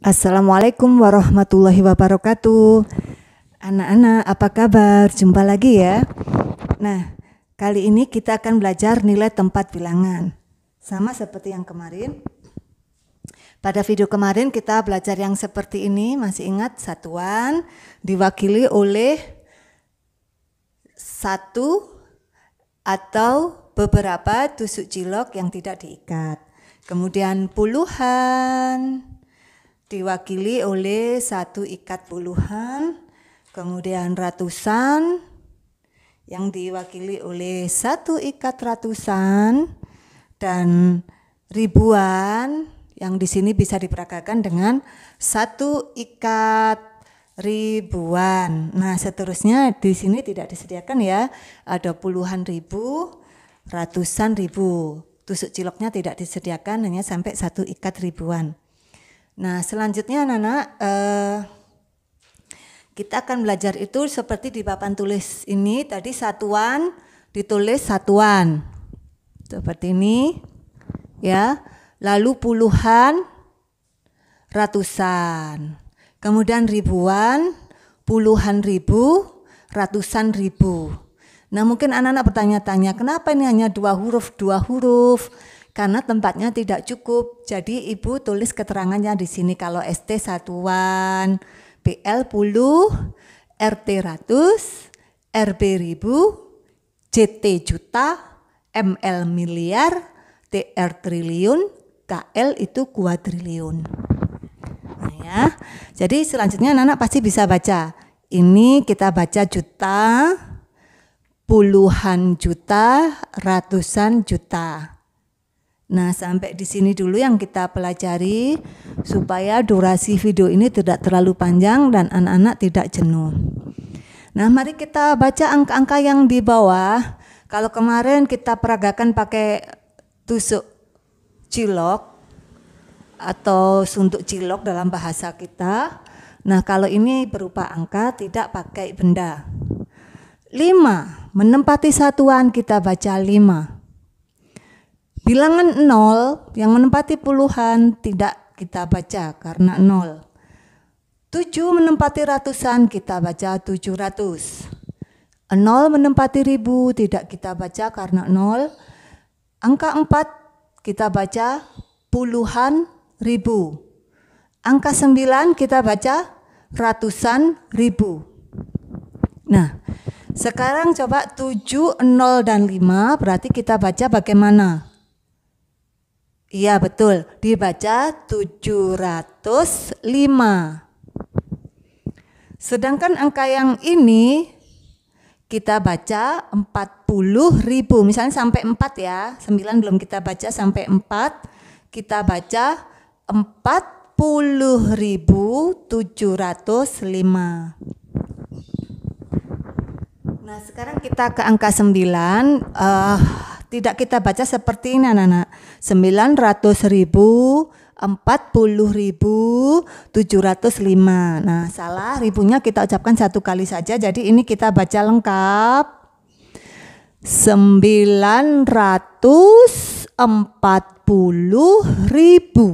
Assalamualaikum warahmatullahi wabarakatuh. Anak-anak, apa kabar? Jumpa lagi ya. Nah, kali ini kita akan belajar nilai tempat bilangan. Sama seperti yang kemarin. Pada video kemarin kita belajar yang seperti ini, masih ingat satuan diwakili oleh satu atau beberapa tusuk cilok yang tidak diikat. Kemudian puluhan, diwakili oleh satu ikat puluhan, kemudian ratusan, yang diwakili oleh satu ikat ratusan, dan ribuan yang di sini bisa diperagakan dengan satu ikat ribuan. Nah, seterusnya di sini tidak disediakan ya. Ada puluhan ribu, ratusan ribu. Tusuk ciloknya tidak disediakan hanya sampai satu ikat ribuan. Nah, selanjutnya Nana, eh, kita akan belajar itu seperti di papan tulis ini tadi satuan ditulis satuan seperti ini ya lalu puluhan ratusan kemudian ribuan puluhan ribu ratusan ribu nah mungkin anak-anak bertanya-tanya kenapa ini hanya dua huruf dua huruf karena tempatnya tidak cukup. Jadi Ibu tulis keterangannya di sini kalau ST satuan, BL puluh, RT ratus, RB ribu, JT juta, ML miliar, TR triliun, KL itu kuadriliun. Nah, ya. Jadi selanjutnya anak-anak pasti bisa baca. Ini kita baca juta, puluhan juta, ratusan juta. Nah, sampai di sini dulu yang kita pelajari supaya durasi video ini tidak terlalu panjang dan anak-anak tidak jenuh. Nah, mari kita baca angka-angka yang di bawah. Kalau kemarin kita peragakan pakai tusuk cilok atau suntuk cilok dalam bahasa kita. Nah, kalau ini berupa angka tidak pakai benda. Lima Menempati satuan kita baca lima. Bilangan nol yang menempati puluhan tidak kita baca karena nol. Tujuh menempati ratusan kita baca tujuh ratus. Nol menempati ribu tidak kita baca karena nol. Angka empat kita baca puluhan ribu. Angka sembilan kita baca ratusan ribu. Nah, sekarang coba 7, nol dan 5 berarti kita baca bagaimana? Iya betul, dibaca 705. Sedangkan angka yang ini kita baca 40 ribu, misalnya sampai 4 ya, 9 belum kita baca sampai 4, kita baca 40.705. Nah sekarang kita ke angka 9, uh, eh, tidak kita baca seperti ini anak-anak. 900 ribu, 40 ribu, 705. Nah salah ribunya kita ucapkan satu kali saja. Jadi ini kita baca lengkap. 940 ribu.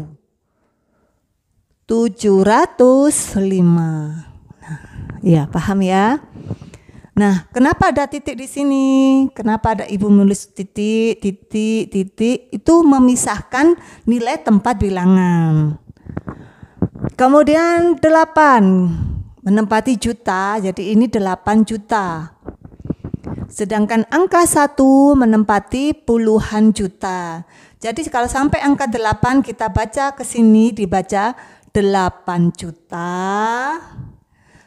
705. Nah, ya paham ya? Nah, kenapa ada titik di sini? Kenapa ada ibu menulis titik, titik, titik? Itu memisahkan nilai tempat bilangan. Kemudian delapan menempati juta, jadi ini delapan juta. Sedangkan angka satu menempati puluhan juta. Jadi kalau sampai angka delapan kita baca ke sini dibaca delapan juta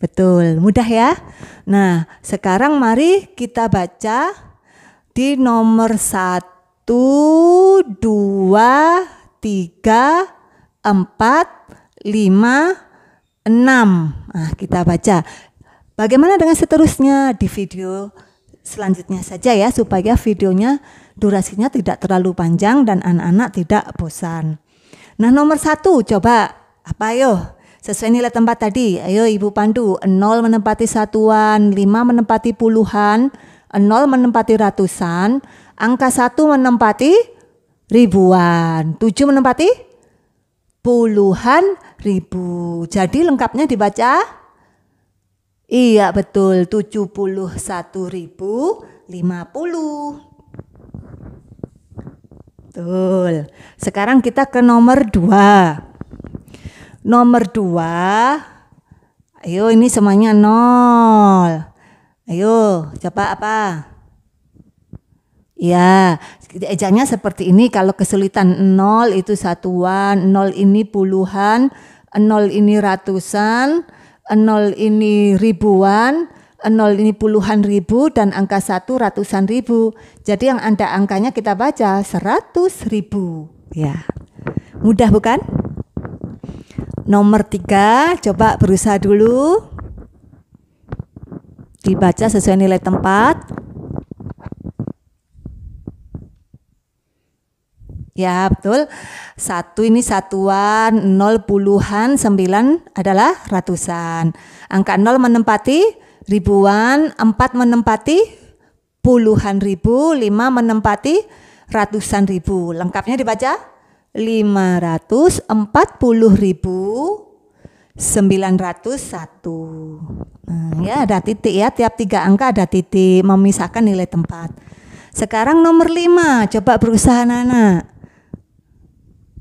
Betul, mudah ya. Nah, sekarang mari kita baca di nomor 1, 2, 3, 4, 5, 6. Nah, kita baca. Bagaimana dengan seterusnya di video selanjutnya saja ya supaya videonya durasinya tidak terlalu panjang dan anak-anak tidak bosan. Nah nomor satu coba apa yo? Sesuai nilai tempat tadi, ayo Ibu Pandu, 0 menempati satuan, 5 menempati puluhan, 0 menempati ratusan, angka 1 menempati ribuan, 7 menempati puluhan ribu. Jadi lengkapnya dibaca Iya betul 71.050 Betul Sekarang kita ke nomor 2 Nomor dua, ayo ini semuanya nol. Ayo, coba apa? Ya, ejanya seperti ini. Kalau kesulitan nol itu satuan, nol ini puluhan, nol ini ratusan, nol ini ribuan, nol ini puluhan ribu, dan angka satu ratusan ribu. Jadi yang Anda angkanya kita baca seratus ribu. Ya, mudah bukan? Nomor tiga, coba berusaha dulu. Dibaca sesuai nilai tempat. Ya betul. Satu ini satuan, nol puluhan, sembilan adalah ratusan. Angka nol menempati ribuan, empat menempati puluhan ribu, lima menempati ratusan ribu. Lengkapnya dibaca. 540.901. Nah, ya ada titik ya, tiap tiga angka ada titik memisahkan nilai tempat. Sekarang nomor 5, coba berusaha Nana.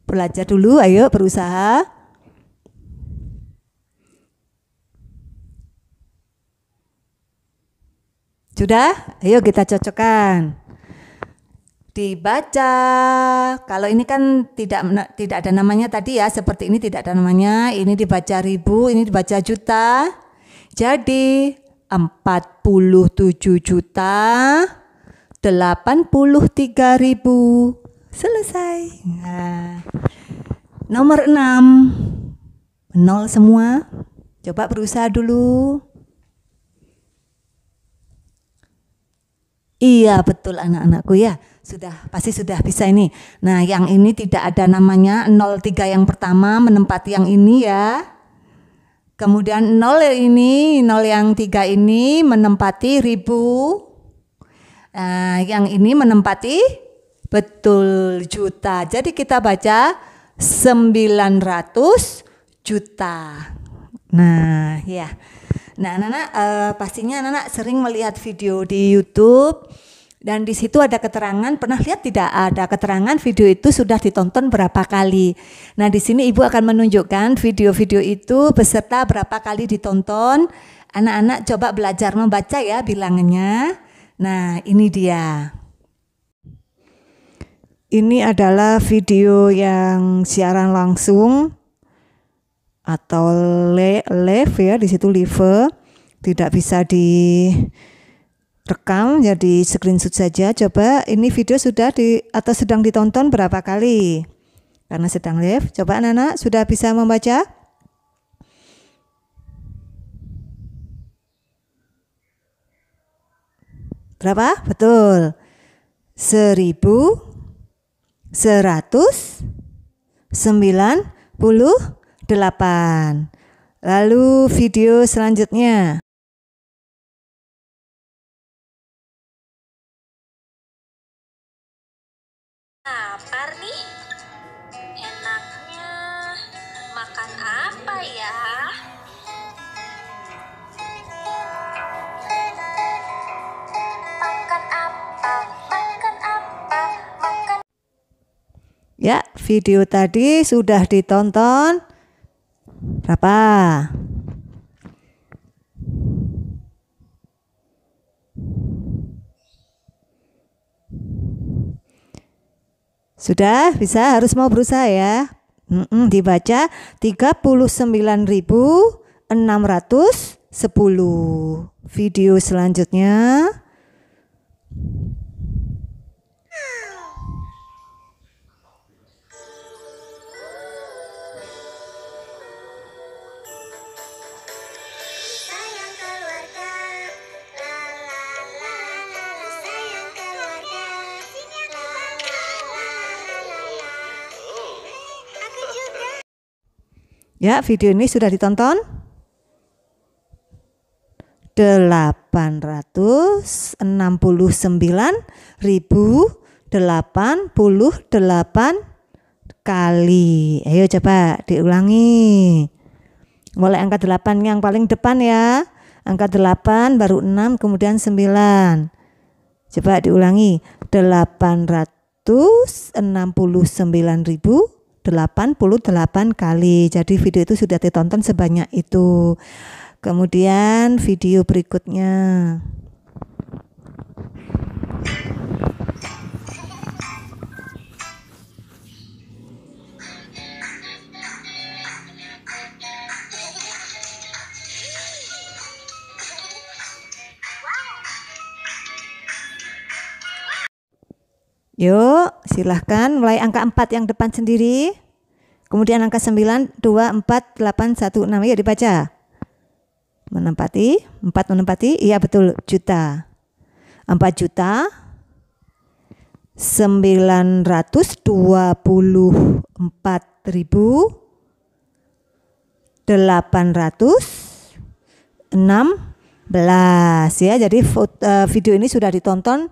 Belajar dulu, ayo berusaha. Sudah? Ayo kita cocokkan dibaca. Kalau ini kan tidak tidak ada namanya tadi ya, seperti ini tidak ada namanya. Ini dibaca ribu, ini dibaca juta. Jadi 47 juta 83 ribu. Selesai. Nah. Nomor 6. Nol semua. Coba berusaha dulu. Iya betul anak-anakku ya. Sudah, pasti sudah bisa ini. Nah, yang ini tidak ada namanya 03 yang pertama menempati yang ini ya. Kemudian 0 ini, 0 yang tiga ini menempati ribu. Nah, yang ini menempati betul juta. Jadi kita baca 900 juta. Nah, ya. Nah, Nana uh, pastinya Nana sering melihat video di YouTube dan di situ ada keterangan, pernah lihat tidak ada keterangan video itu sudah ditonton berapa kali. Nah, di sini Ibu akan menunjukkan video-video itu beserta berapa kali ditonton. Anak-anak coba belajar membaca ya bilangannya. Nah, ini dia. Ini adalah video yang siaran langsung atau live ya di situ live tidak bisa di rekam jadi ya screenshot saja coba ini video sudah di atau sedang ditonton berapa kali karena sedang live coba anak-anak sudah bisa membaca berapa betul seribu seratus sembilan puluh delapan lalu video selanjutnya Ya, video tadi sudah ditonton berapa? Sudah bisa harus mau berusaha ya. Mm -mm, dibaca 39.610. Video selanjutnya. Ya, video ini sudah ditonton 869.088 kali. Ayo coba diulangi. Mulai angka 8 yang paling depan ya. Angka 8 baru 6 kemudian 9. Coba diulangi 869.000 88 kali. Jadi video itu sudah ditonton sebanyak itu. Kemudian video berikutnya. Yuk, silahkan mulai angka 4 yang depan sendiri. Kemudian angka 9, 2, 4, 8, 1, 6. Ya, dibaca. Menempati, 4 menempati, iya betul, juta. 4 juta, 924 ribu 816 ya jadi eh, video ini sudah ditonton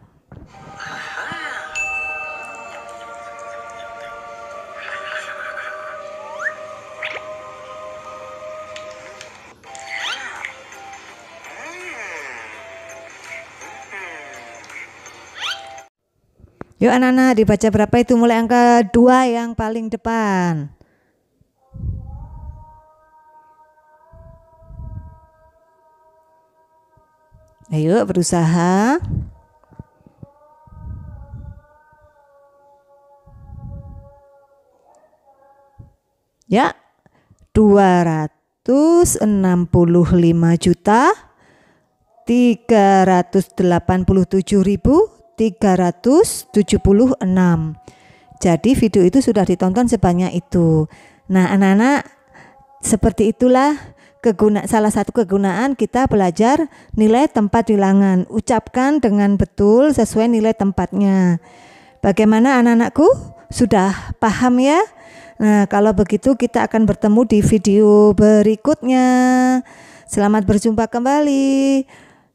Yuk anak-anak dibaca berapa itu mulai angka dua yang paling depan. Ayo berusaha. Ya, 265 juta 387 ribu 376. Jadi video itu sudah ditonton sebanyak itu. Nah, anak-anak, seperti itulah keguna salah satu kegunaan kita belajar nilai tempat bilangan. Ucapkan dengan betul sesuai nilai tempatnya. Bagaimana anak-anakku? Sudah paham ya? Nah, kalau begitu kita akan bertemu di video berikutnya. Selamat berjumpa kembali.